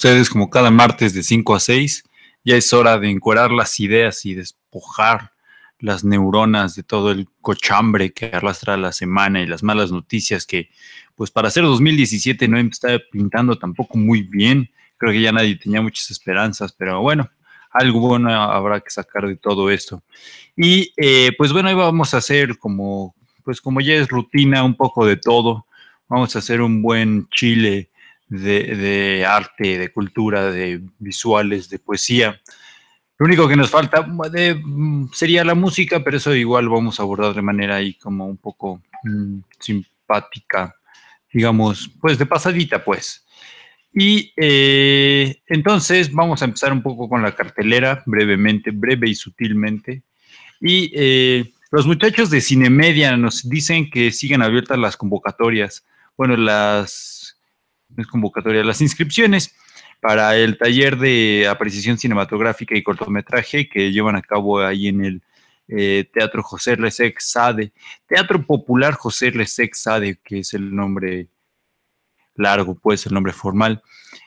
ustedes como cada martes de 5 a 6. Ya es hora de encuerar las ideas y despojar las neuronas de todo el cochambre que arrastra la semana y las malas noticias que, pues para ser 2017 no estaba pintando tampoco muy bien. Creo que ya nadie tenía muchas esperanzas, pero bueno, algo bueno habrá que sacar de todo esto. Y eh, pues bueno, hoy vamos a hacer como, pues como ya es rutina, un poco de todo. Vamos a hacer un buen chile de, arte, de cultura, de visuales, de poesía. Lo único que nos falta mm, mm, sería la música, pero eso igual vamos a abordar de manera ahí como un poco mm, simpática, digamos, pues de pasadita, pues. Y eh, entonces vamos a empezar un poco con la cartelera, brevemente, breve y sutilmente. Y eh, los muchachos de Cine Media nos dicen que siguen abiertas las convocatorias, bueno, las es convocatoria. Las inscripciones para el taller de apreciación cinematográfica y cortometraje que llevan a cabo ahí en el eh, Teatro José lesex Sade, Teatro Popular José Lesec Sade, que es el nombre largo, pues el nombre formal.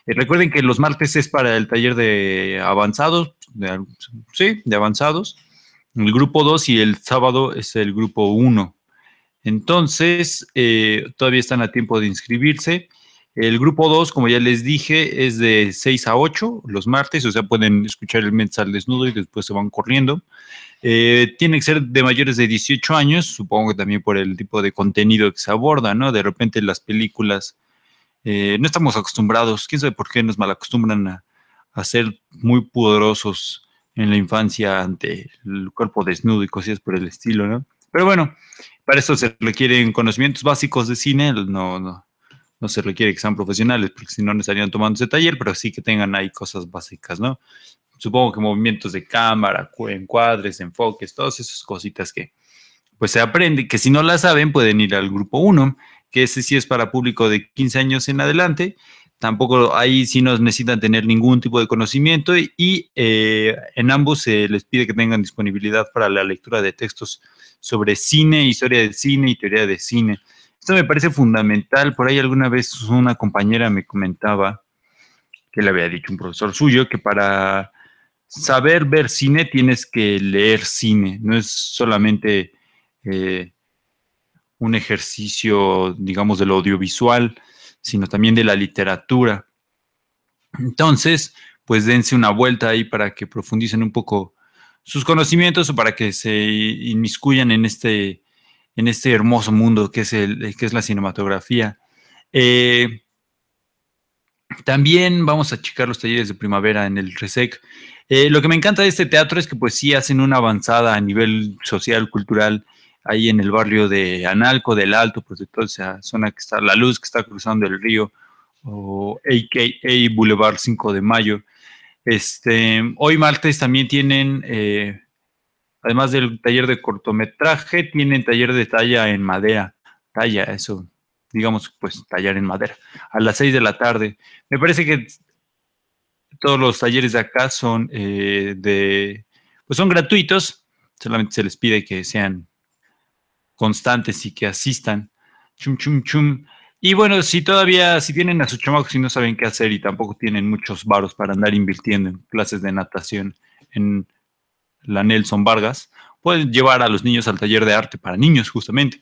Eh, recuerden que los martes es para el taller de avanzados, sí, de avanzados, el grupo 2 y el sábado es el grupo 1. Entonces, eh, todavía están a tiempo de inscribirse. El grupo 2, como ya les dije, es de 6 a 8 los martes, o sea, pueden escuchar el mensal desnudo y después se van corriendo. Eh, tiene que ser de mayores de 18 años, supongo que también por el tipo de contenido que se aborda, ¿no? De repente las películas, eh, no estamos acostumbrados, quién sabe por qué nos malacostumbran a, a ser muy poderosos en la infancia ante el cuerpo desnudo y cosas por el estilo, ¿no? Pero bueno, para eso se requieren conocimientos básicos de cine, no, no, no se requiere que sean profesionales, porque si no, no estarían tomando ese taller, pero sí que tengan ahí cosas básicas, ¿no? Supongo que movimientos de cámara, encuadres, enfoques, todas esas cositas que pues se aprende, que si no la saben pueden ir al grupo 1, que ese sí es para público de 15 años en adelante, tampoco ahí sí no necesitan tener ningún tipo de conocimiento y, eh, en ambos se les pide que tengan disponibilidad para la lectura de textos sobre cine, historia del cine y teoría de cine. Esto me parece fundamental. Por ahí alguna vez una compañera me comentaba que le había dicho un profesor suyo que para saber ver cine tienes que leer cine, no es solamente eh, un ejercicio, digamos, del audiovisual, sino también de la literatura. Entonces, pues dense una vuelta ahí para que profundicen un poco sus conocimientos o para que se inmiscuyan en este en este hermoso mundo que es, el, eh, que es la cinematografía. Eh, también vamos a checar los talleres de primavera en el RESEC. Eh, lo que me encanta de este teatro es que pues sí hacen una avanzada a nivel social, cultural, ahí en el barrio de Analco, del Alto, pues de toda esa zona que está, la luz que está cruzando el río, o AKA Boulevard 5 de Mayo. Este, hoy martes también tienen Además del taller de cortometraje, tienen taller de talla en madera. Talla, eso, digamos, pues tallar en madera. A las 6 de la tarde. Me parece que todos los talleres de acá son eh, de, pues son gratuitos. Solamente se les pide que sean constantes y que asistan. Chum, chum, chum. Y bueno, si todavía, si tienen a sus chamacos y no saben qué hacer y tampoco tienen muchos varos para andar invirtiendo en clases de natación, en la Nelson Vargas, pueden llevar a los niños al taller de arte para niños, justamente,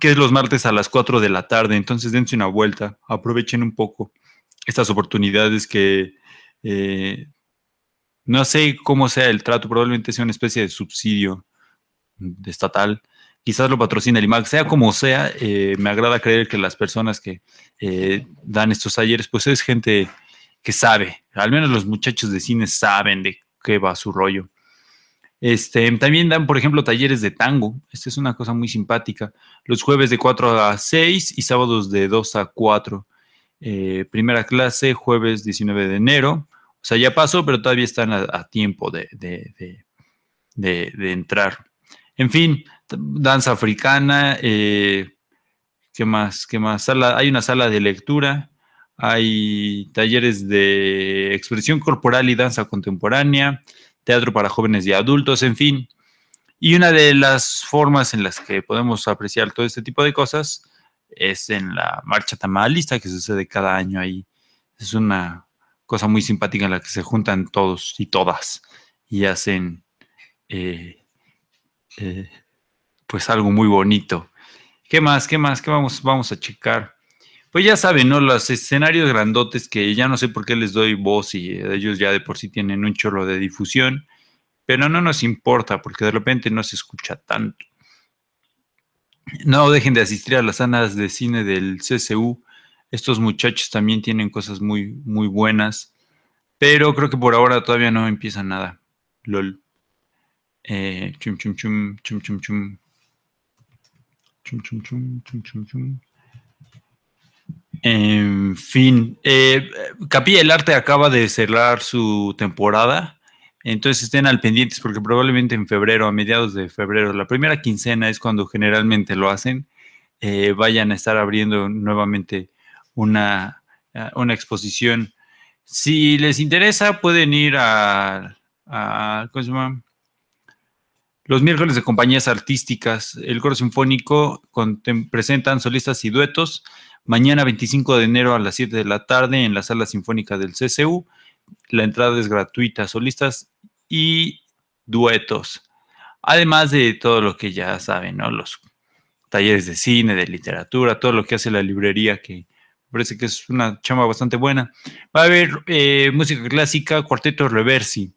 que es los martes a las 4 de la tarde. Entonces, dense una vuelta, aprovechen un poco estas oportunidades que eh, no sé cómo sea el trato, probablemente sea una especie de subsidio estatal. Quizás lo patrocina el IMAC, sea como sea, eh, me agrada creer que las personas que eh, dan estos talleres, pues es gente que sabe, al menos los muchachos de cine saben de que va su rollo. Este, también dan, por ejemplo, talleres de tango. Esta es una cosa muy simpática. Los jueves de 4 a 6 y sábados de 2 a 4. Eh, primera clase, jueves 19 de enero. O sea, ya pasó, pero todavía están a, tiempo de, de, de, entrar. En fin, danza africana, eh, ¿qué más? ¿Qué más? hay una sala de lectura, hay talleres de expresión corporal y danza contemporánea, teatro para jóvenes y adultos, en fin. Y una de las formas en las que podemos apreciar todo este tipo de cosas es en la marcha tamalista que sucede cada año ahí. Es una cosa muy simpática en la que se juntan todos y todas y hacen eh, eh, pues algo muy bonito. ¿Qué más? ¿Qué más? ¿Qué vamos, vamos a checar? Pues ya saben, ¿no? Los escenarios grandotes que ya no sé por qué les doy voz y eh, ellos ya de por sí tienen un chorro de difusión, pero no nos importa porque de repente no se escucha tanto. No dejen de asistir a las sanas de cine del CCU. Estos muchachos también tienen cosas muy, muy buenas, pero creo que por ahora todavía no empieza nada. LOL. Eh, chum, chum, chum, chum, chum, chum. Chum, chum, chum, chum, chum, chum. En fin, eh, Capilla del Arte acaba de cerrar su temporada, entonces estén al pendientes porque probablemente en febrero, a mediados de febrero, la primera quincena es cuando generalmente lo hacen, eh, vayan a estar abriendo nuevamente una, eh, una, exposición. Si les interesa, pueden ir a, Los miércoles de compañías artísticas, el coro sinfónico presentan solistas y duetos mañana 25 de enero a las 7 de la tarde en la Sala Sinfónica del CCU. La entrada es gratuita, solistas y duetos. Además de todo lo que ya saben, ¿no? Los talleres de cine, de literatura, todo lo que hace la librería que, parece que es una chamba bastante buena. Va a haber eh, música clásica, cuarteto reversi,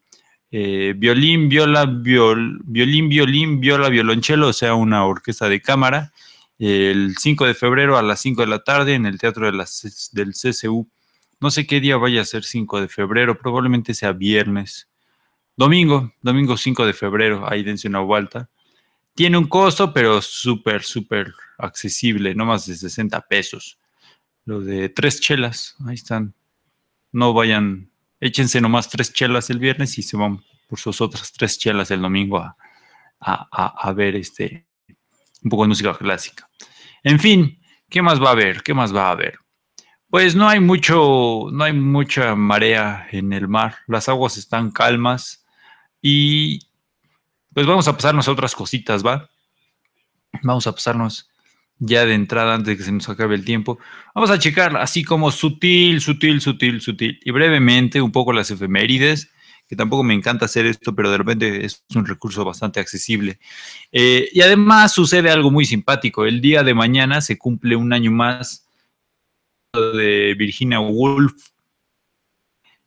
eh, violín, viola, violín, violín, viola, violonchelo, o sea, una orquesta de cámara, el 5 de febrero a las 5 de la tarde en el Teatro del CCU. No sé qué día vaya a ser 5 de febrero, probablemente sea viernes. Domingo, domingo 5 de febrero, ahí dense una vuelta. Tiene un costo, pero súper, súper accesible, no más de 60 pesos. Lo de tres chelas, ahí están. No vayan, échense nomás tres chelas el viernes y se van por sus otras tres chelas el domingo a, a ver este, un poco de música clásica. En fin, ¿qué más va a haber? ¿Qué más va a haber? Pues no hay mucho, no hay mucha marea en el mar, las aguas están calmas y pues vamos a pasarnos a otras cositas, ¿va? Vamos a pasarnos ya de entrada antes de que se nos acabe el tiempo. Vamos a checar así como sutil, sutil, sutil, sutil y brevemente un poco las efemérides que tampoco me encanta hacer esto, pero de repente es un recurso bastante accesible. Eh, y además sucede algo muy simpático. El día de mañana se cumple un año más de Virginia Woolf.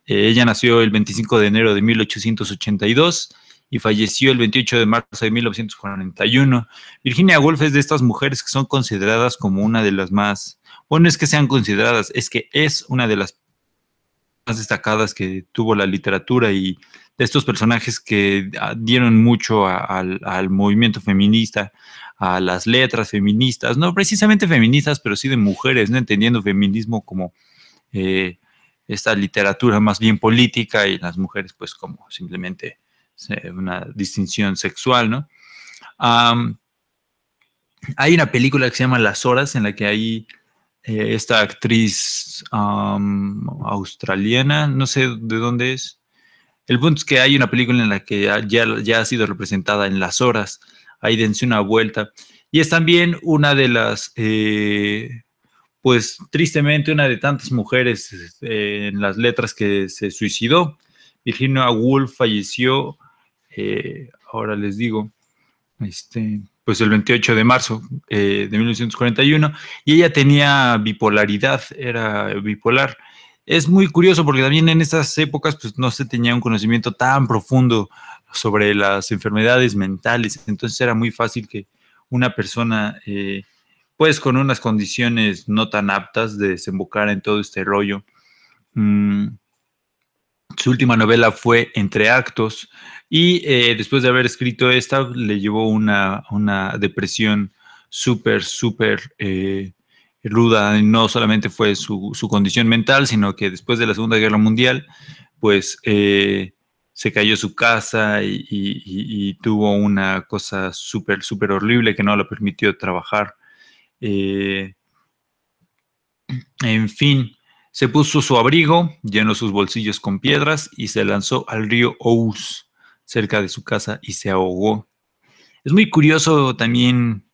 Eh, ella nació el 25 de enero de 1882 y falleció el 28 de marzo de 1941. Virginia Woolf es de estas mujeres que son consideradas como una de las más, bueno, es que sean consideradas, es que es una de las más destacadas que tuvo la literatura y de estos personajes que dieron mucho al movimiento feminista, a las letras feministas, no precisamente feministas, pero sí de mujeres, ¿no? entendiendo feminismo como eh, esta literatura más bien política y las mujeres pues como simplemente eh, una distinción sexual, ¿no? hay una película que se llama Las Horas en la que hay eh, esta actriz australiana, no sé de dónde es. El punto es que hay una película en la que ya, ya ha sido representada en las horas. Ahí dense una vuelta. Y es también una de las, eh, pues tristemente, una de tantas mujeres eh, en las letras que se suicidó. Virginia Woolf falleció, ahora les digo, este, pues el 28 de marzo eh, de 1941, y ella tenía bipolaridad, era bipolar. Es muy curioso porque también en esas épocas pues no se tenía un conocimiento tan profundo sobre las enfermedades mentales, entonces era muy fácil que una persona eh, pues con unas condiciones no tan aptas de desembocar en todo este rollo. Mm, su última novela fue Entre Actos, y eh, después de haber escrito esta, le llevó una, una depresión súper, súper eh, ruda. No solamente fue su, condición mental, sino que después de la Segunda Guerra Mundial, pues eh, se cayó su casa y, tuvo una cosa súper, súper horrible que no le permitió trabajar. en fin, se puso su abrigo, llenó sus bolsillos con piedras y se lanzó al río Ouse cerca de su casa y se ahogó. Es muy curioso también,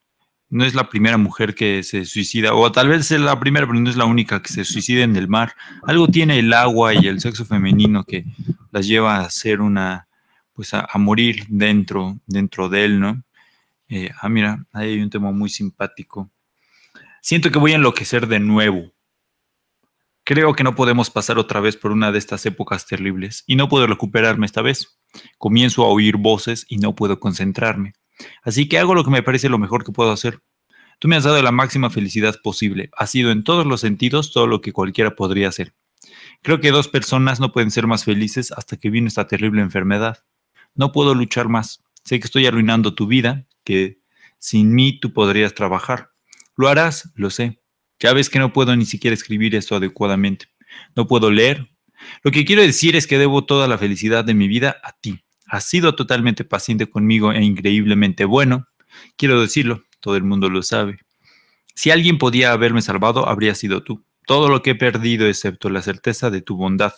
no es la primera mujer que se suicida, o tal vez es la primera, pero no es la única que se suicida en el mar. Algo tiene el agua y el sexo femenino que las lleva a ser una, pues a, morir dentro, dentro de él, ¿no? Eh, ah, mira, ahí hay un tema muy simpático. Siento que voy a enloquecer de nuevo. Creo que no podemos pasar otra vez por una de estas épocas terribles y no puedo recuperarme esta vez. Comienzo a oír voces y no puedo concentrarme. Así que hago lo que me parece lo mejor que puedo hacer. Tú me has dado la máxima felicidad posible. ha sido en todos los sentidos todo lo que cualquiera podría hacer. Creo que dos personas no pueden ser más felices hasta que vino esta terrible enfermedad. No puedo luchar más. Sé que estoy arruinando tu vida, que sin mí tú podrías trabajar. Lo harás, lo sé. Ya ves que no puedo ni siquiera escribir esto adecuadamente. No puedo leer, lo que quiero decir es que debo toda la felicidad de mi vida a ti. Has sido totalmente paciente conmigo e increíblemente bueno. Quiero decirlo, todo el mundo lo sabe. Si alguien podía haberme salvado, habría sido tú. Todo lo que he perdido excepto la certeza de tu bondad.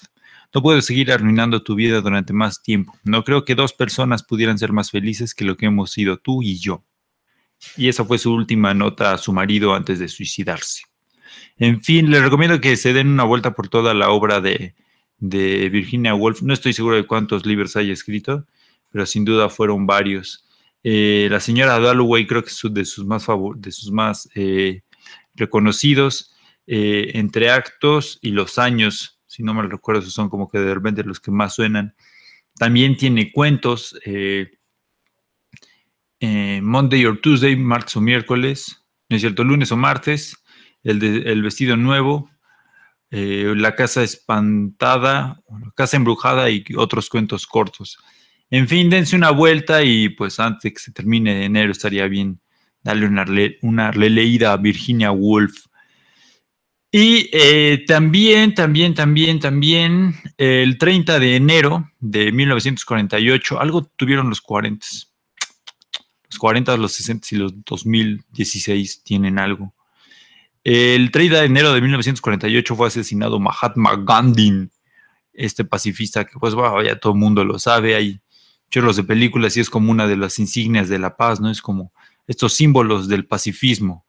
No puedo seguir arruinando tu vida durante más tiempo. No creo que dos personas pudieran ser más felices que lo que hemos sido tú y yo. Y esa fue su última nota a su marido antes de suicidarse. En fin, le recomiendo que se den una vuelta por toda la obra de de Virginia Woolf. No estoy seguro de cuántos libros haya escrito, pero sin duda fueron varios. Eh, la señora Dalloway creo que es de sus más, favor, de sus más eh, reconocidos. Eh, entre actos y los años, si no me recuerdo, son como que de repente los que más suenan. También tiene cuentos. Monday or Tuesday, martes o miércoles, es cierto, lunes o martes, el, de, el vestido nuevo, eh, La Casa Espantada, La Casa Embrujada y otros cuentos cortos. En fin, dense una vuelta y pues antes que se termine de enero estaría bien darle una, una releída a Virginia Woolf. Y eh, también, también, también, también, el 30 de enero de 1948, algo tuvieron los 40. Los 40, los 60 y los 2016 tienen algo. El 30 de enero de 1948 fue asesinado Mahatma Gandhi, este pacifista que pues ya todo el mundo lo sabe, hay chorros de películas y es como una de las insignias de la paz, ¿no? Es como estos símbolos del pacifismo.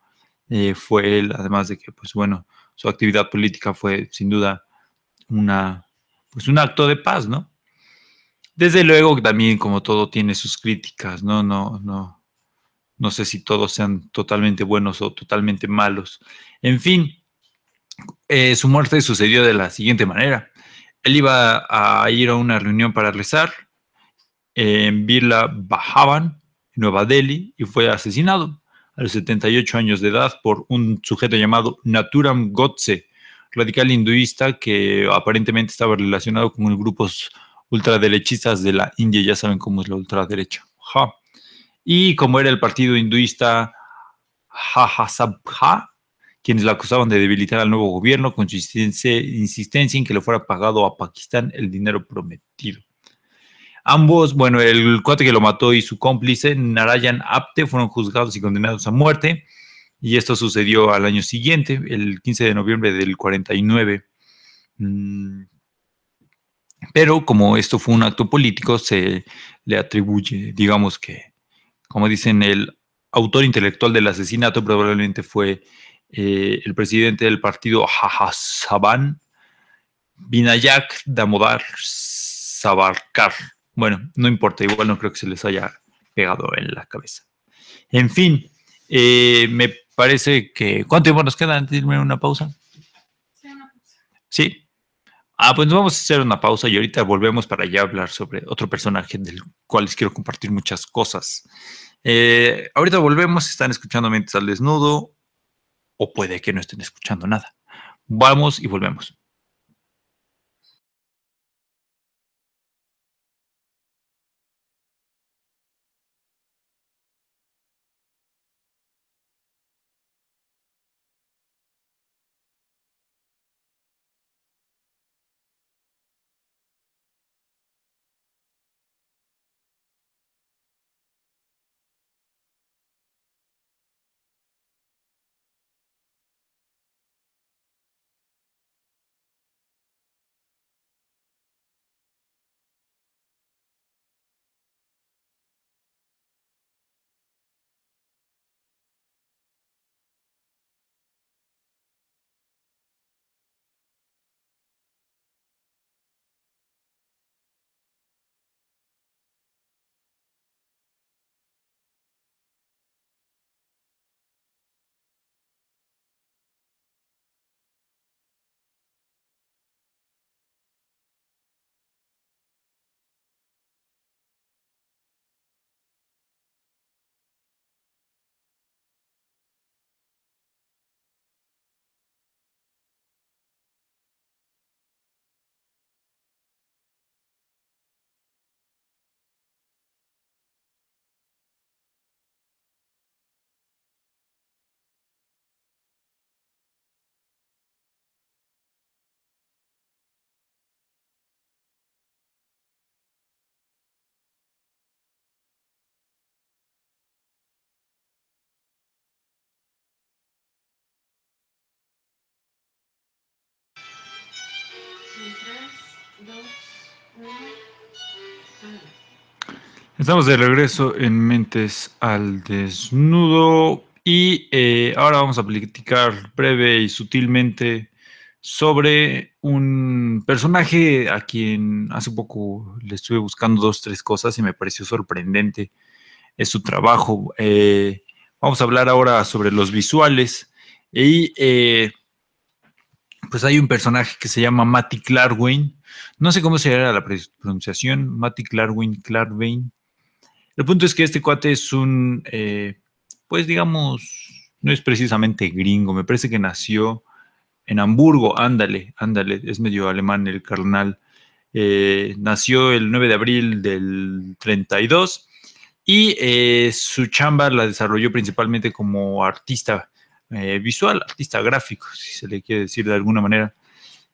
Eh, fue él, además de que pues bueno, su actividad política fue sin duda una, pues un acto de paz, ¿no? Desde luego también como todo tiene sus críticas, ¿no? No, no, no sé si todos sean totalmente buenos o totalmente malos. En fin, eh, su muerte sucedió de la siguiente manera. Él iba a ir a una reunión para rezar en Birla Bajaban, Nueva Delhi, y fue asesinado a los 78 años de edad por un sujeto llamado Naturam Godse, radical hinduista que aparentemente estaba relacionado con grupos ultraderechistas de la India, ya saben cómo es la ultraderecha. Y como era el partido hinduista Jajasabha, quienes la acusaban de debilitar al nuevo gobierno con su insistencia en que le fuera pagado a Pakistán el dinero prometido. Ambos, bueno, el cuate que lo mató y su cómplice, Narayan Apte, fueron juzgados y condenados a muerte. Y esto sucedió al año siguiente, el 15 de noviembre del 49. Mm, pero como esto fue un acto político, se le atribuye, digamos que, como dicen, el autor intelectual del asesinato probablemente fue eh, el presidente del partido Sabán Binayak Damodar Sabarkar. Bueno, no importa, igual no creo que se les haya pegado en la cabeza. En fin, eh, me parece que... ¿Cuánto tiempo nos queda antes una pausa? Sí, Ah, pues vamos a hacer una pausa y ahorita volvemos para ya hablar sobre otro personaje del cual les quiero compartir muchas cosas. Eh, ahorita volvemos, están escuchando Mentes al Desnudo, o puede que no estén escuchando nada. Vamos y volvemos. Estamos de regreso en Mentes al Desnudo y eh, ahora vamos a platicar breve y sutilmente sobre un personaje a quien hace poco le estuve buscando dos, tres cosas y me pareció sorprendente es su trabajo. Eh, vamos a hablar ahora sobre los visuales y eh, pues hay un personaje que se llama Matty Clarwin. No sé cómo se llama la pronunciación, Matty Clarwin, Klarwein, El punto es que este cuate es un, eh, pues digamos, no es precisamente gringo, me parece que nació en Hamburgo, ándale, ándale, es medio alemán el carnal. Eh, nació el 9 de abril del 32 y eh, su chamba la desarrolló principalmente como artista eh, visual, artista gráfico, si se le quiere decir de alguna manera.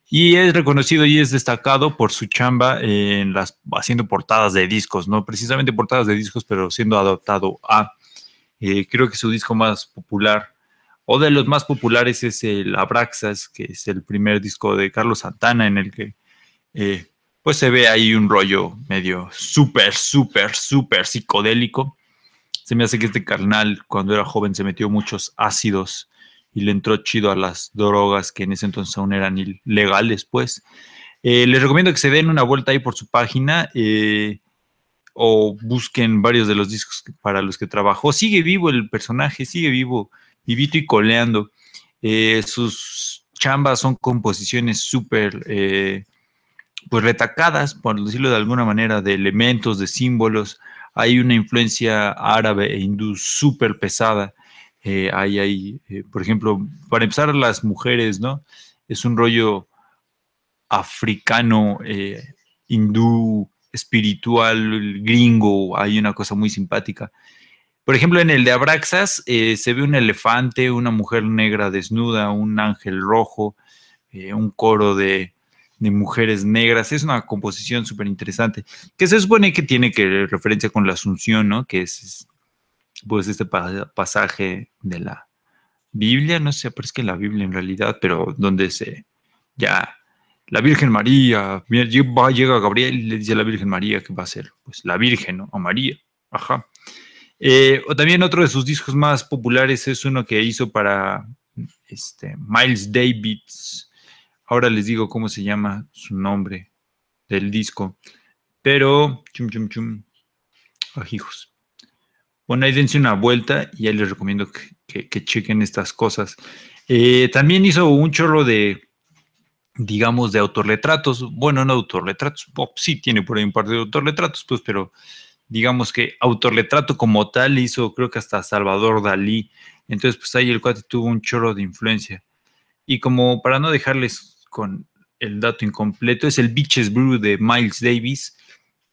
Y es reconocido y es destacado por su chamba en las, haciendo portadas de discos, no precisamente portadas de discos, pero siendo adaptado a. Eh, creo que su disco más popular, o de los más populares, es el Abraxas, que es el primer disco de Carlos Santana, en el que eh, pues se ve ahí un rollo medio súper, súper, súper psicodélico se me hace que este carnal, cuando era joven, se metió muchos ácidos y le entró chido a las drogas que en ese entonces aún eran ilegales pues. Eh, les recomiendo que se den una vuelta ahí por su página eh, o busquen varios de los discos para los que trabajó. Sigue vivo el personaje, sigue vivo, vivito y coleando. Eh, sus chambas son composiciones súper, pues retacadas, por decirlo de alguna manera, de elementos, de símbolos hay una influencia árabe e hindú súper pesada. Eh, hay, eh, por ejemplo, para empezar, las mujeres, ¿no? Es un rollo africano, eh, hindú, espiritual, gringo, hay una cosa muy simpática. Por ejemplo, en el de Abraxas se ve un elefante, una mujer negra desnuda, un ángel rojo, un coro de, de mujeres negras. Es una composición súper interesante, que se supone que tiene que referencia con la Asunción, ¿no? Que es, pues, este pasaje de la Biblia, no sé, es que la Biblia en realidad, pero donde se, ya, la Virgen María, va, llega Gabriel y le dice a la Virgen María que va a ser, pues, la Virgen, ¿no? O María, ajá. Eh, o también otro de sus discos más populares es uno que hizo para este, Miles Davis, Ahora les digo cómo se llama su nombre del disco. Pero, chum, chum, chum, ajijos. Bueno, ahí dense una vuelta y ahí les recomiendo que, chequen estas cosas. Eh, también hizo un chorro de, digamos, de autorretratos. Bueno, no autorretratos, oh, sí tiene por ahí un par de autorretratos, pues, pero digamos que autorretrato como tal hizo, creo que hasta Salvador Dalí. Entonces, pues ahí el cuate tuvo un chorro de influencia. Y como para no dejarles con el dato incompleto, es el Beaches Brew de Miles Davis.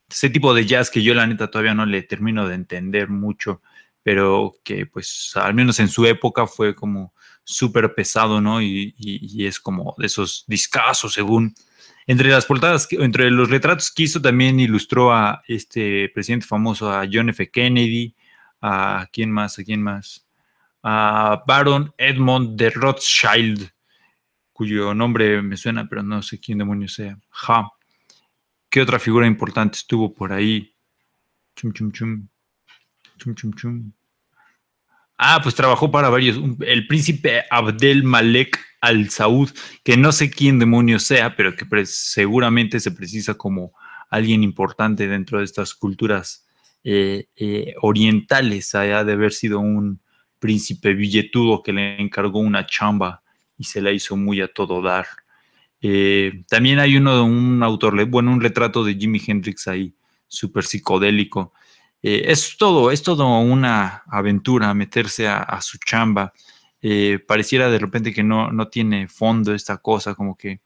Ese tipo de jazz que yo la neta todavía no le termino de entender mucho, pero que pues al menos en su época fue como súper pesado, ¿no? Y, y, es como de esos discasos, según. Entre las portadas, entre los retratos que hizo también ilustró a este presidente famoso, a John F. Kennedy, a quién más, a quién más, a Baron Edmond de Rothschild, cuyo nombre me suena, pero no sé quién demonio sea. Ja. ¿Qué otra figura importante estuvo por ahí? Chum, chum, chum. Chum, chum, chum. Ah, pues trabajó para varios. El príncipe Abdel Malek al Saud, que no sé quién demonio sea, pero que seguramente se precisa como alguien importante dentro de estas culturas eh, eh, orientales. Ha de haber sido un príncipe billetudo que le encargó una chamba se la hizo muy a todo dar. Eh, también hay uno de un autor, bueno, un retrato de Jimi Hendrix ahí, súper psicodélico. Eh, es todo, es todo una aventura meterse a, su chamba. Eh, pareciera de repente que no, no tiene fondo esta cosa, como que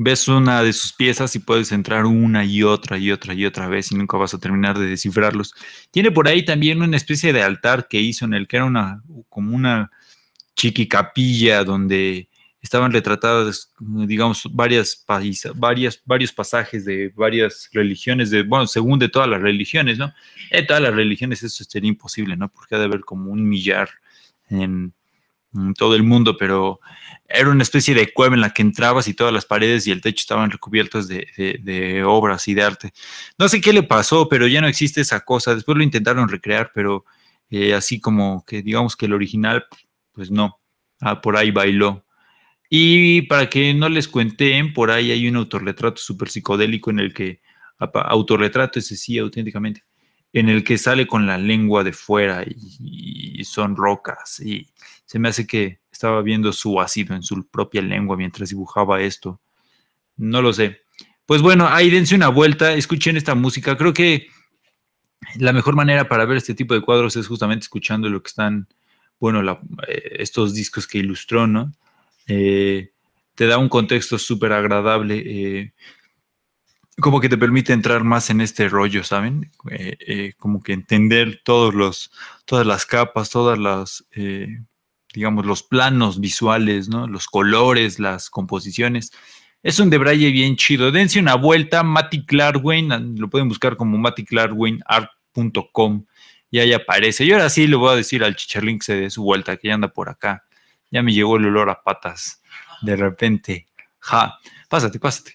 ves una de sus piezas y puedes entrar una y otra y otra y otra vez y nunca vas a terminar de descifrarlos. Tiene por ahí también una especie de altar que hizo en el que era una, como una Chiqui Capilla, donde estaban retratadas, digamos, varias, varias, varios pasajes de varias religiones, de, bueno, según de todas las religiones, ¿no? De todas las religiones eso sería imposible, ¿no? Porque ha de haber como un millar en, todo el mundo, pero era una especie de cueva en la que entrabas y todas las paredes y el techo estaban recubiertos de, obras y de arte. No sé qué le pasó, pero ya no existe esa cosa. Después lo intentaron recrear, pero eh, así como que digamos que el original pues no, ah, por ahí bailó. Y para que no les cuenten, por ahí hay un autorretrato súper psicodélico en el que, autorretrato ese sí, auténticamente, en el que sale con la lengua de fuera y son rocas. Y se me hace que estaba viendo su ácido en su propia lengua mientras dibujaba esto. No lo sé. Pues bueno, ahí dense una vuelta, escuchen esta música. Creo que la mejor manera para ver este tipo de cuadros es justamente escuchando lo que están bueno, eh, estos discos que ilustró, ¿no? Eh, te da un contexto súper agradable, eh, como que te permite entrar más en este rollo, ¿saben? como que entender todos los, todas las capas, todas las, digamos, los planos visuales, ¿no? Los colores, las composiciones. Es un debraye bien chido. Dense una vuelta, Matty Clarwayne, lo pueden buscar como mattyclarwayneart.com y ahí aparece. Y ahora sí le voy a decir al chicharlín que se dé su vuelta, que ya anda por acá. Ya me llegó el olor a patas. De repente. Ja. Pásate, pásate.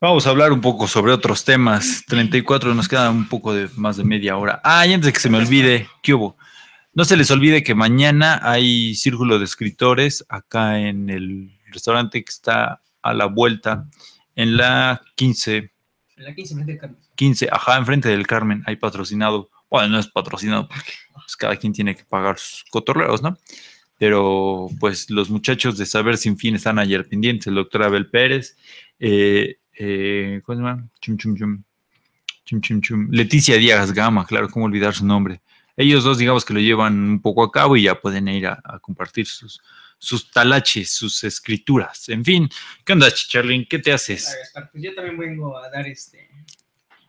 Vamos a hablar un poco sobre otros temas. 34, nos queda un poco de más de media hora. Ah, y antes de que se me olvide, ¿qué hubo? No se les olvide que mañana hay círculo de escritores acá en el restaurante que está a la vuelta en la 15 la 15, enfrente del Carmen. 15, ajá, enfrente del Carmen, hay patrocinado. Bueno, no es patrocinado, porque pues, cada quien tiene que pagar sus cotorreos, ¿no? Pero pues los muchachos de Saber Sin Fin están ayer pendientes, el doctor Abel Pérez, eh, eh, ¿cómo se llama? Chum, chum, chum. Chum, chum, chum. Leticia Díaz Gama, claro, cómo olvidar su nombre. Ellos dos, digamos que lo llevan un poco a cabo y ya pueden ir a compartir sus, sus talaches, sus escrituras. En fin, ¿qué onda, Chicharlin? ¿Qué te haces? Pues yo también vengo a dar este,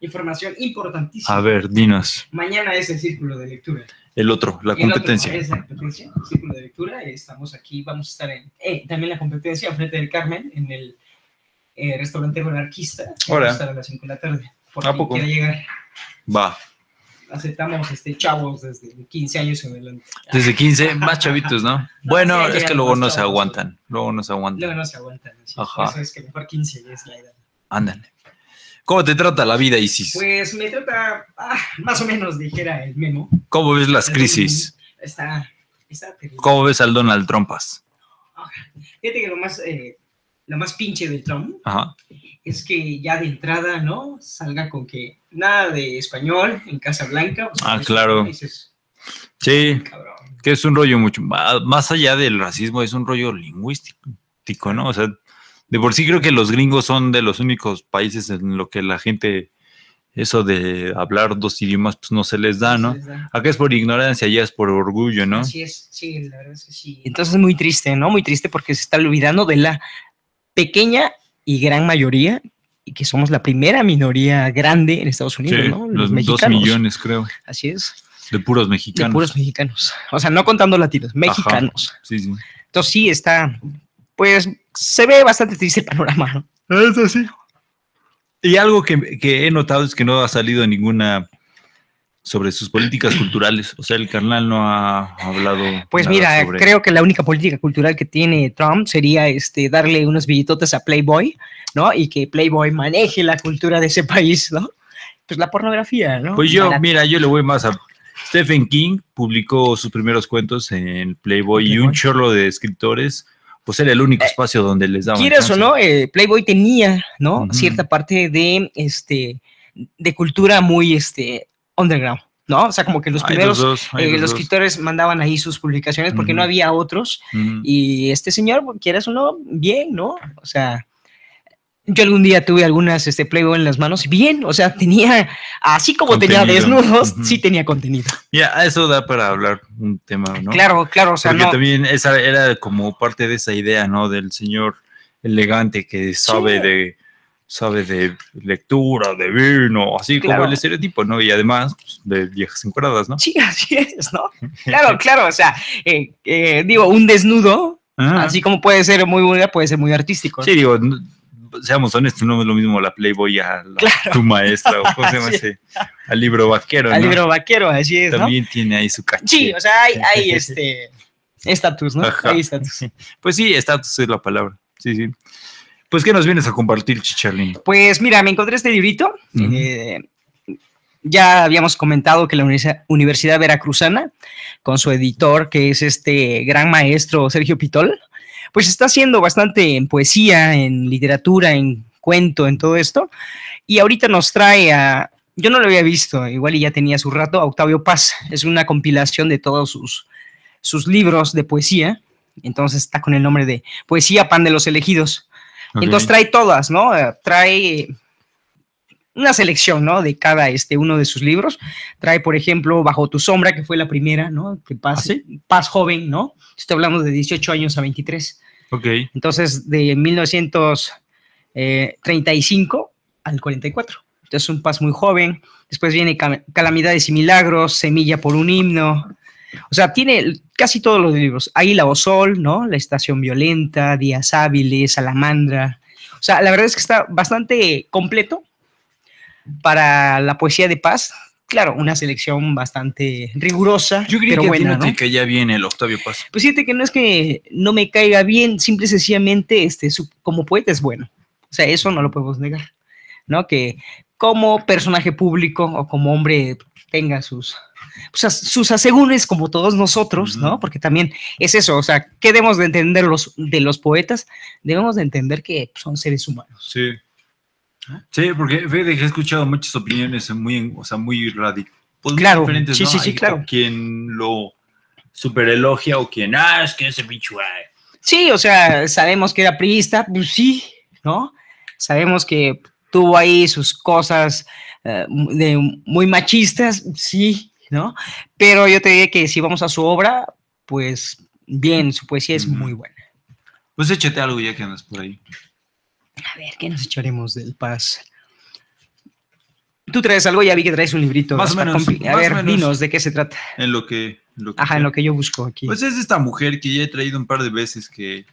información importantísima. A ver, dinos. Mañana es el círculo de lectura. El otro, la competencia. es la competencia, el círculo de lectura. Estamos aquí, vamos a estar en eh, también la competencia frente del Carmen, en el eh, restaurante monarquista. Vamos a estar a las 5 de la tarde. Por ¿A poco? llegar. Va aceptamos este, chavos desde 15 años en adelante. Desde 15, más chavitos, ¿no? Bueno, es que luego no se aguantan, luego no se aguantan. Luego no se aguantan, ¿sí? eso es que mejor 15 es la edad. Ándale. ¿Cómo te trata la vida, Isis? Pues me trata, ah, más o menos, dijera el memo. ¿Cómo ves las crisis? Está, está terrible. ¿Cómo ves al Donald Trump? Ah, fíjate que lo más eh, la más pinche del Trump es que ya de entrada, ¿no? Salga con que nada de español en Casa Blanca. ah, claro. sí. Que es un rollo mucho más allá del racismo, es un rollo lingüístico, ¿no? O sea, de por sí creo que los gringos son de los únicos países en lo que la gente eso de hablar dos idiomas pues no se les da, ¿no? Acá es por ignorancia, allá es por orgullo, ¿no? Así sí, la verdad es que sí. Entonces es muy triste, ¿no? Muy triste porque se está olvidando de la pequeña y gran mayoría, y que somos la primera minoría grande en Estados Unidos, ¿no? Los, Dos millones, creo. Así es. De puros mexicanos. De puros mexicanos. O sea, no contando latinos, mexicanos. sí, sí. Entonces sí está, pues se ve bastante triste el panorama, ¿no? Eso sí. Y algo que, que he notado es que no ha salido ninguna sobre sus políticas culturales. O sea, el carnal no ha hablado. Pues mira, creo que la única política cultural que tiene Trump sería este darle unos billetotes a Playboy, ¿no? Y que Playboy maneje la cultura de ese país, ¿no? Pues la pornografía, ¿no? Pues yo, mira, yo le voy más a Stephen King publicó sus primeros cuentos en Playboy, y un chorro de escritores. Pues era el único eh, espacio donde les daban. Quieras o no, eh, Playboy tenía, ¿no? Cierta parte de este de cultura muy este underground. ¿no? O sea, como que los primeros, eh, los, escritores mandaban ahí sus publicaciones porque no había otros. Y este señor, quieras o no, bien, ¿no? O sea, yo algún día tuve algunas este, Playboy en las manos, bien, o sea, tenía, así como tenía desnudos, sí tenía contenido. Ya, eso da para hablar un tema, ¿no? Claro, claro, o sea, porque también esa era como parte de esa idea, ¿no? Del señor elegante que sabe de sabe de lectura, de vino, así claro. como el estereotipo, ¿no? Y además pues, de viejas encueradas, ¿no? Sí, así es, ¿no? Claro, claro, o sea, eh, eh, digo, un desnudo, ah. así como puede ser muy vulgar, puede ser muy artístico. Sí, digo, seamos honestos, no es lo mismo la Playboy a tu maestra, o cómo se llama al libro vaquero, ¿no? Al libro vaquero, así es, También tiene ahí su caché. Sí, o sea, hay, hay este, estatus, ¿no? Ajá. Hay estatus. Pues sí, estatus es la palabra, sí, sí. Pues, ¿qué nos vienes a compartir, Chicharín. Pues, mira, me encontré este librito. Eh, ya habíamos comentado que la Universidad Veracruzana, con su editor, que es este gran maestro Sergio Pitol, pues está haciendo bastante en poesía, en literatura, en cuento, en todo esto. Y ahorita nos trae a, yo no lo había visto, igual y ya tenía su rato, a Octavio Paz. Es una compilación de todos sus, sus libros de poesía. Entonces está con el nombre de Poesía Pan de los Elegidos. Entonces trae todas, ¿no? Eh, trae una selección, ¿no? De cada este, uno de sus libros. Trae, por ejemplo, Bajo tu sombra, que fue la primera, ¿no? Que ¿Ah, Paz, Paz joven, ¿no? Estoy hablando de 18 años a 23. Ok. Entonces, de 1935 al 44. Entonces, un Paz muy joven. Después viene Calamidades y Milagros, Semilla por un himno, o sea, tiene casi todos los libros. La Voz Sol, ¿no? La Estación Violenta, Días Hábiles, Salamandra. O sea, la verdad es que está bastante completo para la poesía de paz. Claro, una selección bastante rigurosa, Yo creo pero que ya viene el Octavio Paz. Pues fíjate que no es que no me caiga bien, simple y sencillamente este, como poeta es bueno. O sea, eso no lo podemos negar, ¿no? Que como personaje público o como hombre tenga sus, sus asegures como todos nosotros, ¿no? Porque también es eso, o sea, ¿qué debemos de entender los, de los poetas? Debemos de entender que pues, son seres humanos. Sí. Sí, porque he escuchado muchas opiniones muy, o muy radicales. Pues, claro, diferentes, sí, claro. Quien lo superelogia o quien, ah, es que ese pinche Sí, o sea, sabemos que era priista, pues sí, ¿no? Sabemos que tuvo ahí sus cosas eh, de, muy machistas, sí, ¿no? Pero yo te diría que si vamos a su obra, pues bien, su poesía es muy buena. Pues échate algo ya que andas por ahí. A ver, ¿qué nos echaremos del Paz? Tú traes algo, ya vi que traes un librito. Más o menos. A ver, dinos de qué se trata. En lo que. Ajá, en lo que yo busco aquí. Pues es esta mujer que ya he traído un par de veces que.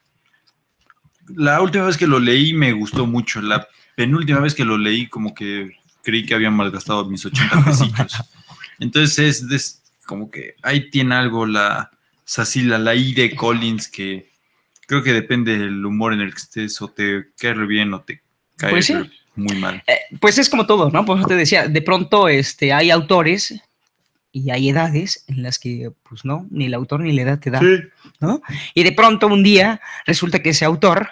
La última vez que lo leí me gustó mucho. La penúltima vez que lo leí, como que creí que había malgastado mis 80 pesitos. Entonces es como que ahí tiene algo la Sacila, la I de Collins, que creo que depende del humor en el que estés, o te cae bien o te cae pues muy mal. Eh, pues es como todo, ¿no? Pues te decía, de pronto este, hay autores y hay edades en las que, pues no, ni el autor ni la edad te da, ¿no? Y de pronto un día resulta que ese autor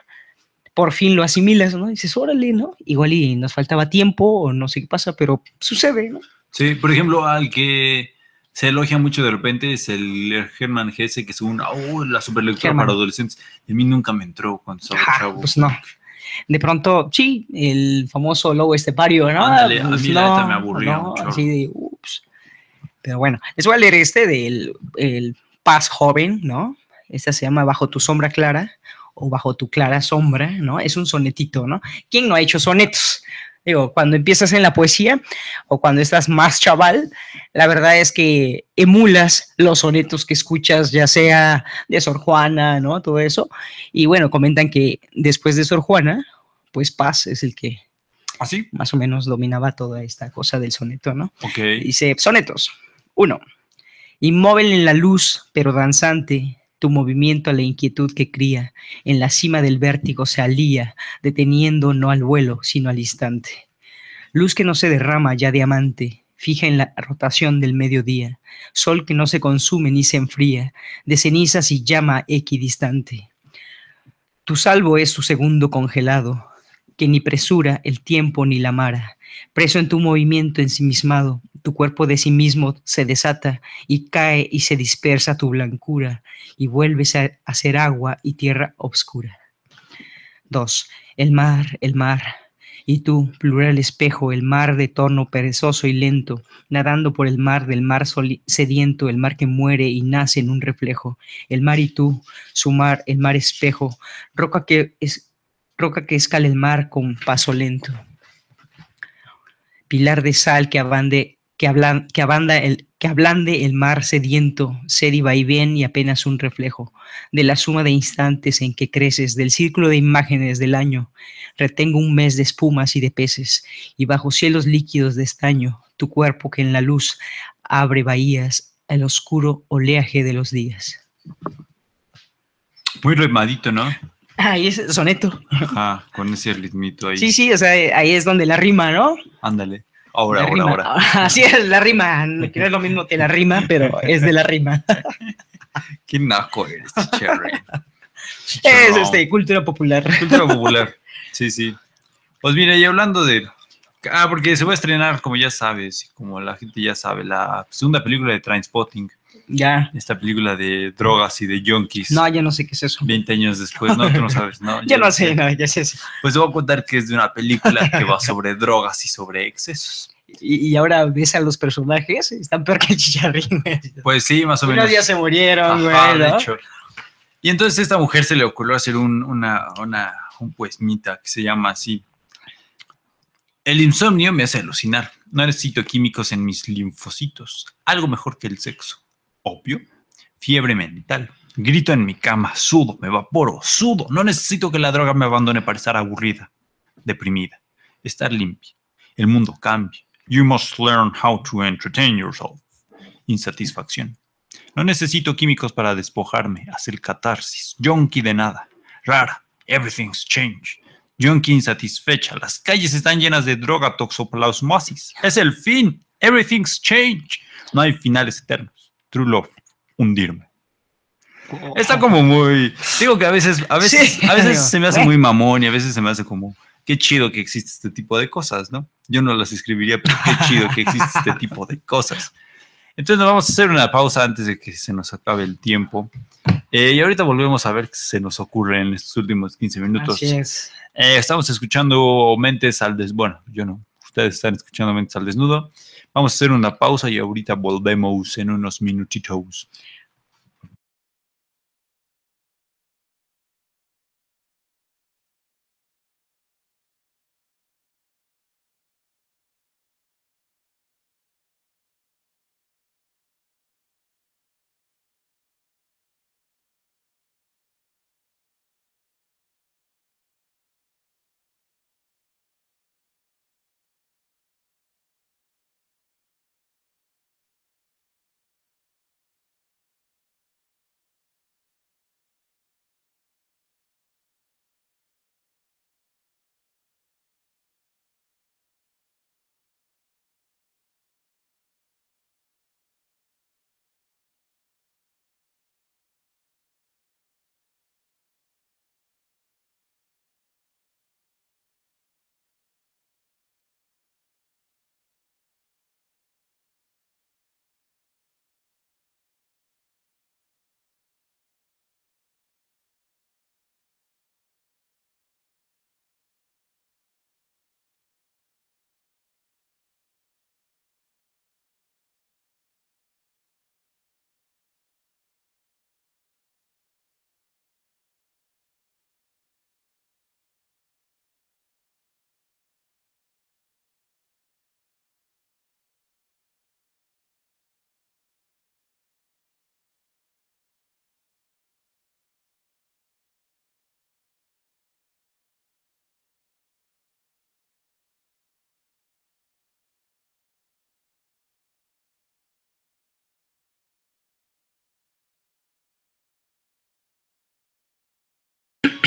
por fin lo asimilas, ¿no? Y dices, órale, ¿no? Igual y nos faltaba tiempo o no sé qué pasa, pero sucede, ¿no? Sí, por ejemplo, al que se elogia mucho de repente es el Herman Hesse, que es una oh, la superlectura para adolescentes. a mí nunca me entró cuando estaba ah, chavo. Pues no. De pronto, sí, el famoso lobo estepario, ¿no? a pues mí la neta me aburrió. Pero bueno, les voy a leer este del el Paz Joven, ¿no? Esta se llama Bajo tu sombra clara o Bajo tu clara sombra, ¿no? Es un sonetito, ¿no? ¿Quién no ha hecho sonetos? Digo, cuando empiezas en la poesía o cuando estás más chaval, la verdad es que emulas los sonetos que escuchas, ya sea de Sor Juana, ¿no? Todo eso. Y bueno, comentan que después de Sor Juana, pues Paz es el que así ¿Ah, más o menos dominaba toda esta cosa del soneto, ¿no? Ok. Dice, sonetos. Uno, inmóvil en la luz, pero danzante, tu movimiento a la inquietud que cría, en la cima del vértigo se alía, deteniendo no al vuelo, sino al instante. Luz que no se derrama ya diamante, fija en la rotación del mediodía, sol que no se consume ni se enfría, de cenizas y llama equidistante. Tu salvo es su segundo congelado, que ni presura el tiempo ni la mara. Preso en tu movimiento ensimismado, tu cuerpo de sí mismo se desata y cae y se dispersa tu blancura y vuelves a, ser agua y tierra obscura. 2. El mar, el mar. Y tú, plural espejo, el mar de torno perezoso y lento, nadando por el mar del mar sediento, el mar que muere y nace en un reflejo, el mar y tú, su mar, el mar espejo, roca que es roca que escala el mar con paso lento, pilar de sal que abande, que el, que ablande el mar sediento, sediva y vaivén y apenas un reflejo, de la suma de instantes en que creces, del círculo de imágenes del año, retengo un mes de espumas y de peces, y bajo cielos líquidos de estaño, tu cuerpo que en la luz abre bahías, el oscuro oleaje de los días. Muy remadito, ¿no? Ahí es soneto. Ajá, ah, con ese ritmito ahí. Sí, sí, o sea, ahí es donde la rima, ¿no? Ándale. Ahora, ahora, ahora. Así es, la rima. no es lo mismo que la rima, pero es de la rima. Qué naco eres, Cherry. Es este, cultura popular. Cultura popular, sí, sí. Pues mira, y hablando de. Ah, porque se va a estrenar, como ya sabes, como la gente ya sabe, la segunda película de Trainspotting. Esta película de drogas y de junkies. No, ya no sé qué es eso. 20 años después, no, tú no sabes, ¿no? ya, no sé, ya sé Pues te voy a contar que es de una película que va sobre drogas y sobre excesos. Y, ahora ves a los personajes, están peor que el Pues sí, más o menos. Unos días se murieron, güey. Y entonces a esta mujer se le ocurrió hacer un, una, una un que se llama así. El insomnio me hace alucinar. No necesito químicos en mis linfocitos. Algo mejor que el sexo. Opio, fiebre mental. Grito en mi cama, sudo, me evaporo, sudo. No necesito que la droga me abandone para estar aburrida, deprimida, estar limpia. El mundo cambia. You must learn how to entertain yourself. Insatisfacción. No necesito químicos para despojarme, hacer catarsis. junkie de nada. Rara. Everything's changed. junkie insatisfecha. Las calles están llenas de droga toxoplasmosis. Es el fin. Everything's changed. No hay finales eternos. True Love, hundirme. Oh. Está como muy. Digo que a veces, a veces, a veces se me hace muy mamón y a veces se me hace como, qué chido que existe este tipo de cosas, ¿no? Yo no las escribiría, pero qué chido que existe este tipo de cosas. Entonces nos vamos a hacer una pausa antes de que se nos acabe el tiempo. Eh, y ahorita volvemos a ver qué se nos ocurre en estos últimos 15 minutos. Eh, estamos escuchando Mentes al Desnudo. Bueno, yo no. Ustedes están escuchando Mentes al Desnudo. Vamos a hacer una pausa y ahorita volvemos en unos minutitos.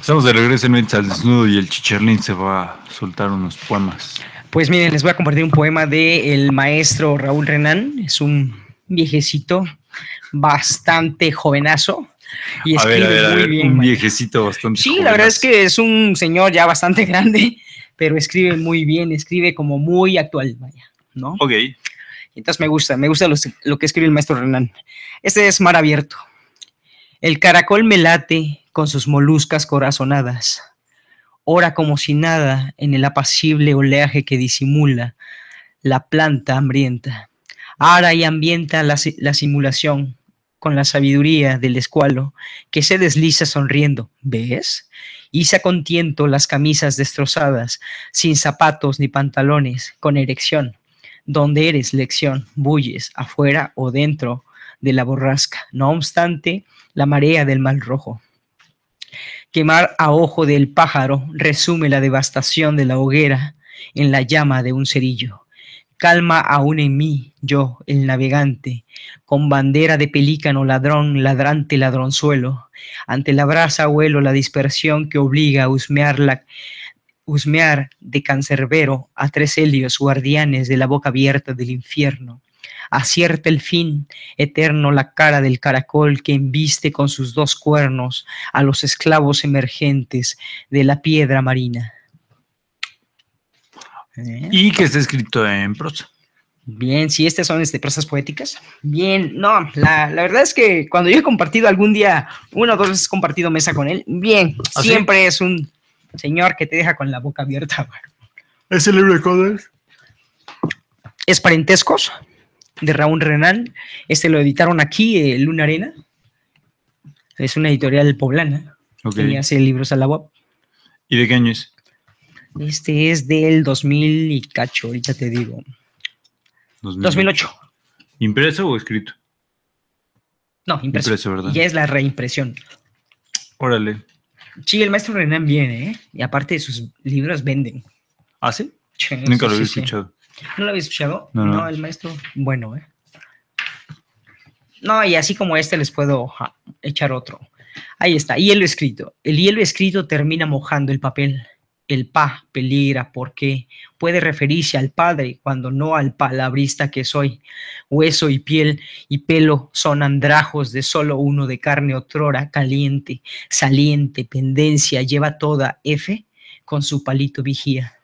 Estamos de regreso en al Desnudo y el Chicharlín se va a soltar unos poemas. Pues miren, les voy a compartir un poema del el maestro Raúl Renán. Es un viejecito bastante jovenazo. Y a ver, bien, un viejecito bastante. Sí, la verdad es que es un señor ya bastante grande, pero escribe muy bien, escribe como muy actual, vaya, ¿no? Ok me gusta, me gusta lo que escribe el maestro Renan. Este es mar abierto. El caracol me late con sus moluscas corazonadas. Ora como si nada en el apacible oleaje que disimula la planta hambrienta. Ara y ambienta la, simulación con la sabiduría del escualo que se desliza sonriendo. ¿Ves? Y se acontiento las camisas destrozadas, sin zapatos ni pantalones, con erección donde eres lección, bulles, afuera o dentro de la borrasca, no obstante la marea del mal rojo. Quemar a ojo del pájaro resume la devastación de la hoguera en la llama de un cerillo. Calma aún en mí, yo, el navegante, con bandera de pelícano ladrón, ladrante ladronzuelo. Ante la brasa vuelo la dispersión que obliga a husmear la, husmear de cancerbero a tres helios guardianes de la boca abierta del infierno. Acierta el fin eterno la cara del caracol que embiste con sus dos cuernos a los esclavos emergentes de la piedra marina. ¿Eh? Y que está escrito en prosa. Bien, si estas son este, poéticas. Bien, no, la, verdad es que cuando yo he compartido algún día, una o dos veces he compartido mesa con él, bien, ¿Ah, siempre es un Señor, que te deja con la boca abierta. ¿Es el libro de Coders? Es Parentescos, de Raúl Renal. Este lo editaron aquí, en Luna Arena. Es una editorial poblana. Okay. hace libros a la web. ¿Y de qué año es? Este es del 2000 y cacho, ahorita te digo. 2008. ¿Impreso o escrito? No, impreso. ¿verdad? Ya es la reimpresión. Órale. Sí, el maestro Renan viene, ¿eh? Y aparte de sus libros venden. ¿Ah, sí? Nunca lo había escuchado. ¿No lo había escuchado? No, el maestro, bueno, ¿eh? No, y así como este les puedo echar otro. Ahí está, hielo escrito. El hielo escrito termina mojando el papel el pa peligra porque puede referirse al Padre cuando no al palabrista que soy. Hueso y piel y pelo son andrajos de solo uno de carne otrora, caliente, saliente, pendencia, lleva toda F con su palito vigía.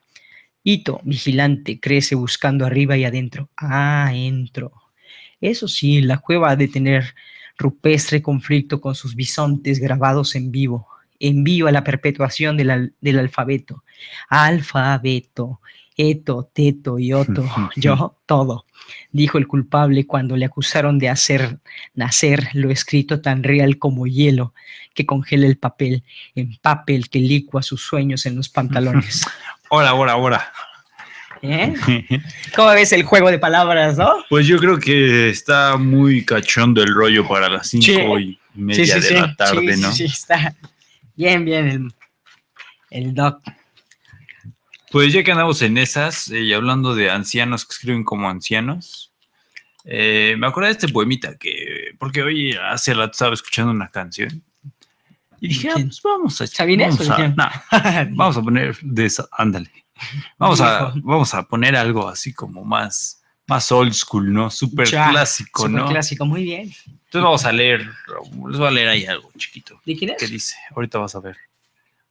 Hito, vigilante, crece buscando arriba y adentro. Ah, entro. Eso sí, la cueva ha de tener rupestre conflicto con sus bisontes grabados en vivo envío a la perpetuación del, alfabeto. Alfabeto, eto, teto y oto, yo, todo, dijo el culpable cuando le acusaron de hacer nacer lo escrito tan real como hielo que congela el papel, en papel que licua sus sueños en los pantalones. Hola, hola, hola. ¿Cómo ves el juego de palabras, no? Pues yo creo que está muy cachondo el rollo para las cinco y media de la tarde, ¿no? Sí, está, Bien, bien, el, doc. Pues ya que andamos en esas, eh, y hablando de ancianos que escriben como ancianos, eh, me acuerdo de este poemita que, porque hoy hace rato estaba escuchando una canción y dije, ah, pues vamos a, vamos, vamos a poner de eso, ándale, vamos a, vamos a poner algo así como más, más old school, ¿no? Súper clásico, super ¿no? clásico, muy bien. Entonces vamos a leer, les voy a leer ahí algo chiquito. ¿De quién ¿Qué dice? Ahorita vas a ver.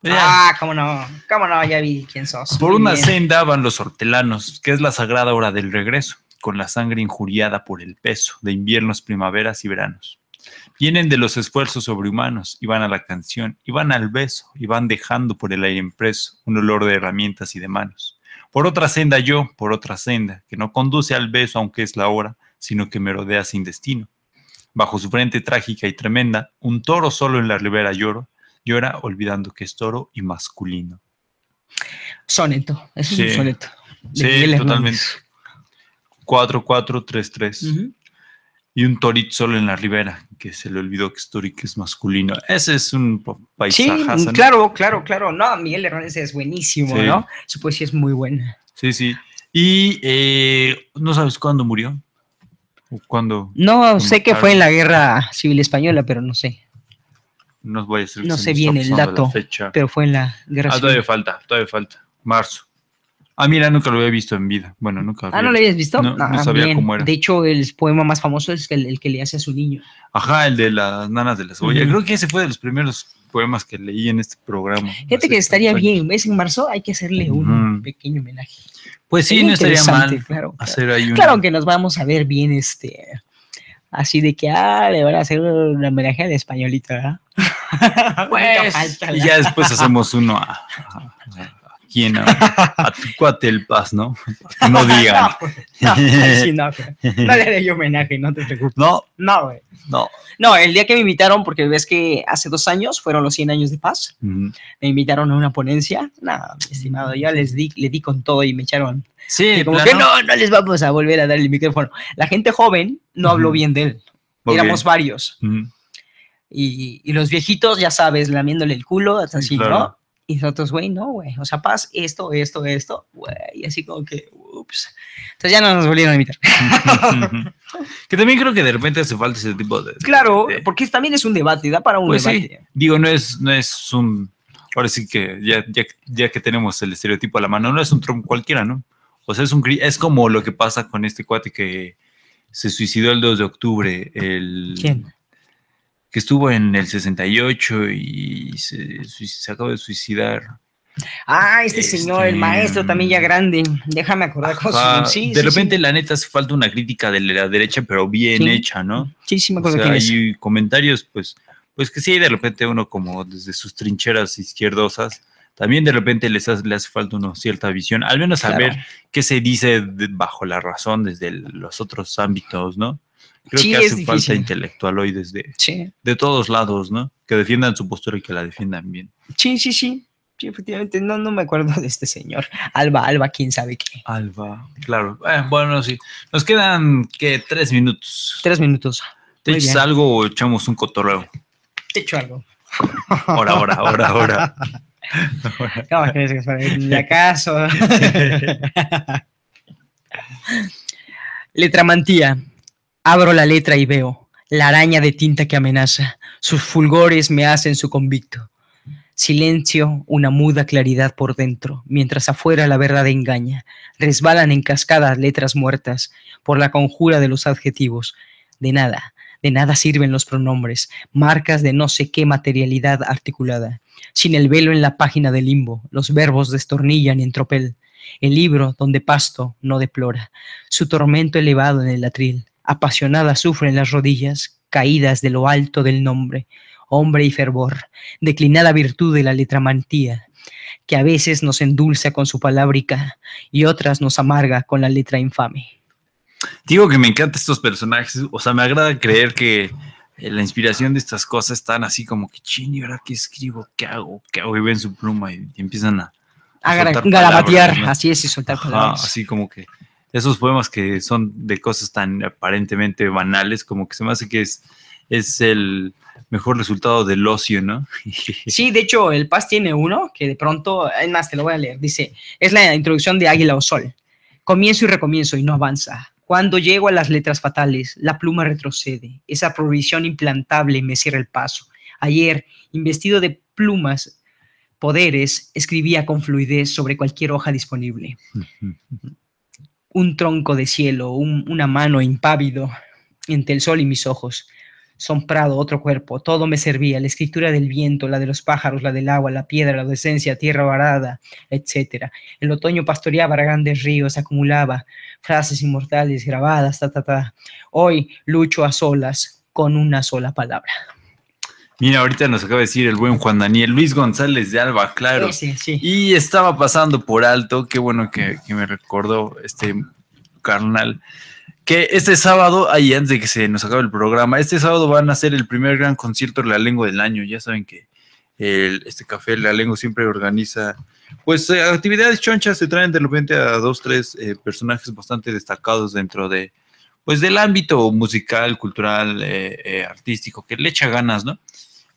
Ah, cómo no, cómo no, ya vi quién sos. Por una senda van los hortelanos, que es la sagrada hora del regreso, con la sangre injuriada por el peso de inviernos, primaveras y veranos. Vienen de los esfuerzos sobrehumanos y van a la canción, y van al beso, y van dejando por el aire impreso un olor de herramientas y de manos. Por otra senda yo, por otra senda, que no conduce al beso aunque es la hora, sino que me rodea sin destino. Bajo su frente trágica y tremenda, un toro solo en la ribera lloro, llora olvidando que es toro y masculino. Soneto, eso es un soneto. sí, totalmente. 4433 y un torit solo en la ribera, que se le olvidó que que es masculino. Ese es un paisaje. Sí, claro, claro, claro. No, Miguel Hernández es buenísimo, ¿no? Su poesía es muy buena. Sí, sí. Y eh, no sabes cuándo murió. cuándo? No, sé que fue en la Guerra Civil Española, pero no sé. No voy a sé bien el dato, pero fue en la Guerra ah, Civil. todavía falta, todavía falta. Marzo. Ah, mira, nunca lo había visto en vida. Bueno, nunca. ah, no lo habías visto. No, ah, sabía cómo era. De hecho, el poema más famoso es el, el, que le hace a su niño. Ajá, el de las nanas de la cebolla. Creo que ese fue de los primeros poemas que leí en este programa. Gente que estaría bien, mes en marzo, hay que hacerle un pequeño homenaje. Pues sí, no estaría mal claro, Claro que nos vamos a ver bien, este, así de que, ah, le van a hacer un homenaje al españolita ¿verdad? Pues, y ya después hacemos uno a ah, quién, a, tu el Paz, ¿no? No diga. no, no, le haré homenaje, no te preocupes. No. No, No. No, el día que me invitaron, porque ves que hace dos años fueron los 100 años de paz, me invitaron a una ponencia. Nada, estimado, yo les di, le di con todo y me echaron. Sí, como que no, no les vamos a volver a dar el micrófono. La gente joven no habló bien de él. Éramos varios. y, los viejitos, ya sabes, lamiéndole el culo, así, ¿no? Y nosotros, güey, no, güey. O sea, paz, esto, esto, esto, güey. Y así como que, ups. Entonces ya no nos volvieron a invitar. que también creo que de repente hace falta ese tipo de. Claro, porque también es un debate, da para un pues debate. Digo, no es, no es un. Ahora sí que ya, ya, ya que tenemos el estereotipo a la mano, no es un Trump cualquiera, ¿no? O sea, es, un, es como lo que pasa con este cuate que se suicidó el 2 de octubre. El, ¿Quién? que estuvo en el 68 y se, se acaba de suicidar. Ah, este, este, señor, el maestro también ya grande. Déjame acordar cosas. de repente, la neta, hace falta una crítica de la derecha, pero bien hecha, ¿no? Sí, sí, me acuerdo hay comentarios, pues, pues que sí, de repente uno como desde sus trincheras izquierdosas, también de repente les hace, falta una cierta visión, al menos saber qué se dice bajo la razón desde los otros ámbitos, ¿no? Creo que hace falta intelectual hoy desde de todos lados, ¿no? Que defiendan su postura y que la defiendan bien. Sí, sí, sí. efectivamente, no, no me acuerdo de este señor. Alba, Alba, quién sabe qué. Alba, claro. Eh, bueno, sí. Nos quedan, que Tres minutos. Tres minutos. ¿Te echas algo o echamos un cotorreo? Te echo algo. Ahora, ahora, ahora, ahora. y que ¿De acaso? Letramantía. Abro la letra y veo la araña de tinta que amenaza. Sus fulgores me hacen su convicto. Silencio, una muda claridad por dentro, mientras afuera la verdad engaña. Resbalan en cascadas letras muertas por la conjura de los adjetivos. De nada, de nada sirven los pronombres, marcas de no sé qué materialidad articulada. Sin el velo en la página del limbo, los verbos destornillan en tropel. El libro donde pasto no deplora, su tormento elevado en el atril apasionada sufren las rodillas, caídas de lo alto del nombre, hombre y fervor, declinada virtud de la letra mantía que a veces nos endulza con su palábrica y otras nos amarga con la letra infame. Digo que me encantan estos personajes, o sea, me agrada creer que eh, la inspiración de estas cosas están así como que, chini, ahora qué escribo? ¿Qué hago? ¿Qué hago? Y ven su pluma y, empiezan a... A, garabatear, así es, y soltar así como que esos poemas que son de cosas tan aparentemente banales, como que se me hace que es, el mejor resultado del ocio, ¿no? sí, de hecho, el Paz tiene uno que de pronto, Además, más, te lo voy a leer, dice, es la introducción de Águila o Sol. Comienzo y recomienzo y no avanza. Cuando llego a las letras fatales, la pluma retrocede. Esa provisión implantable me cierra el paso. Ayer, investido de plumas, poderes, escribía con fluidez sobre cualquier hoja disponible un tronco de cielo, una mano impávido entre el sol y mis ojos. Son otro cuerpo, todo me servía, la escritura del viento, la de los pájaros, la del agua, la piedra, la adolescencia, tierra varada, etc. El otoño pastoreaba grandes ríos, acumulaba frases inmortales grabadas, ta, ta, ta. Hoy lucho a solas con una sola palabra. Mira, ahorita nos acaba de decir el buen Juan Daniel Luis González de Alba, claro. Sí, sí. Y estaba pasando por alto, qué bueno que, me recordó este carnal que este sábado, ahí antes de que se nos acabe el programa, este sábado van a ser el primer gran concierto de la lengua del año. Ya saben que este café La Lengua siempre organiza, pues eh, actividades chonchas, se traen de repente a dos, tres eh, personajes bastante destacados dentro de pues del ámbito musical, cultural, eh, eh, artístico, que le echa ganas, ¿no?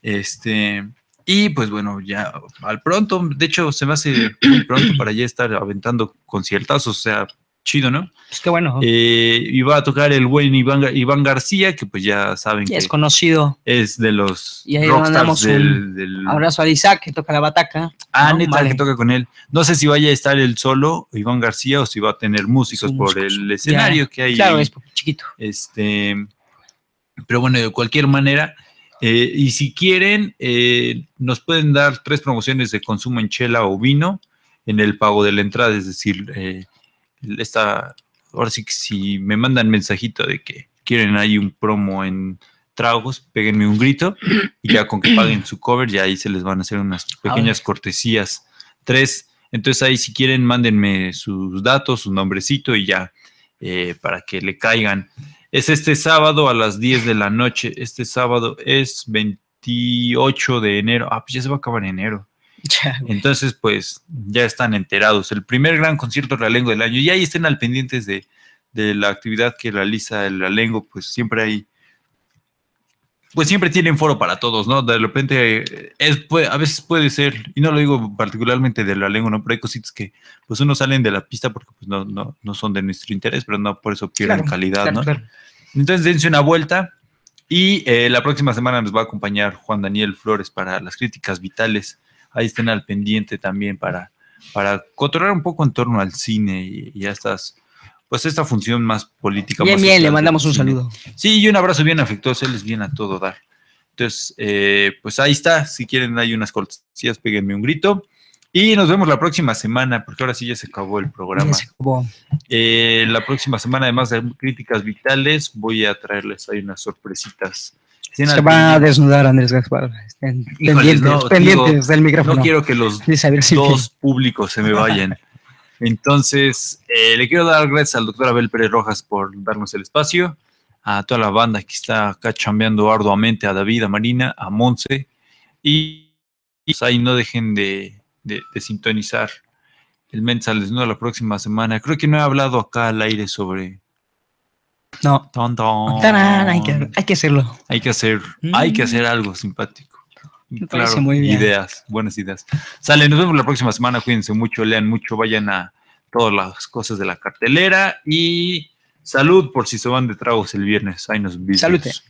Este, y pues bueno, ya al pronto, de hecho se me hace muy pronto para ya estar aventando conciertazos, o sea, chido, ¿no? Es pues que bueno. Eh, y va a tocar el buen Iván, García, que pues ya saben que es conocido. Es de los y ahí rockstars del, un Abrazo a Isaac, que toca la bataca. Ah, neta, que toca con él. No sé si vaya a estar el solo, Iván García, o si va a tener músicos, por el escenario que hay. Claro, es chiquito. Este, pero bueno, de cualquier manera... Eh, y si quieren, eh, nos pueden dar tres promociones de consumo en chela o vino en el pago de la entrada, es decir, eh, esta, ahora sí que si me mandan mensajito de que quieren ahí un promo en tragos, péguenme un grito y ya con que paguen su cover, ya ahí se les van a hacer unas pequeñas cortesías. Tres, entonces ahí si quieren mándenme sus datos, su nombrecito y ya eh, para que le caigan. Es este sábado a las 10 de la noche. Este sábado es 28 de enero. Ah, pues ya se va a acabar enero. Entonces, pues ya están enterados. El primer gran concierto realengo del año. Y ahí estén al pendientes de, la actividad que realiza el realengo, pues siempre hay pues siempre tienen foro para todos, ¿no? De repente, eh, a veces puede ser, y no lo digo particularmente de la lengua, ¿no? Pero hay cositas que, pues, uno salen de la pista porque, pues, no, no, son de nuestro interés, pero no por eso pierden calidad, ¿no? Entonces, dense una vuelta y eh, la próxima semana nos va a acompañar Juan Daniel Flores para las críticas vitales ahí estén al pendiente también para, para controlar un poco en torno al cine y, a pues esta función más política. Bien, bien, le mandamos un saludo. Sí, y un abrazo bien afectuoso, él les bien a todo dar. Entonces, eh, pues ahí está, si quieren hay unas cortesías, péguenme un grito. Y nos vemos la próxima semana, porque ahora sí ya se acabó el programa. se acabó. Eh, la próxima semana, además de críticas vitales, voy a traerles ahí unas sorpresitas se va a desnudar Andrés Gaspar. pendientes, pendientes del micrófono. No quiero que los dos públicos se me vayan. Entonces, eh, le quiero dar gracias al doctor Abel Pérez Rojas por darnos el espacio, a toda la banda que está acá chambeando arduamente, a David, a Marina, a Monse, y, pues ahí no dejen de, sintonizar el Mensal Desnudo la próxima semana. Creo que no he hablado acá al aire sobre no. Hay, que, hacerlo. Hay que hacer, hay que mm. hacer algo simpático. Me parece muy bien. Ideas, buenas ideas. Sale, nos vemos la próxima semana. Cuídense mucho, lean mucho, vayan a todas las cosas de la cartelera y salud por si se van de tragos el viernes. Ahí nos vemos.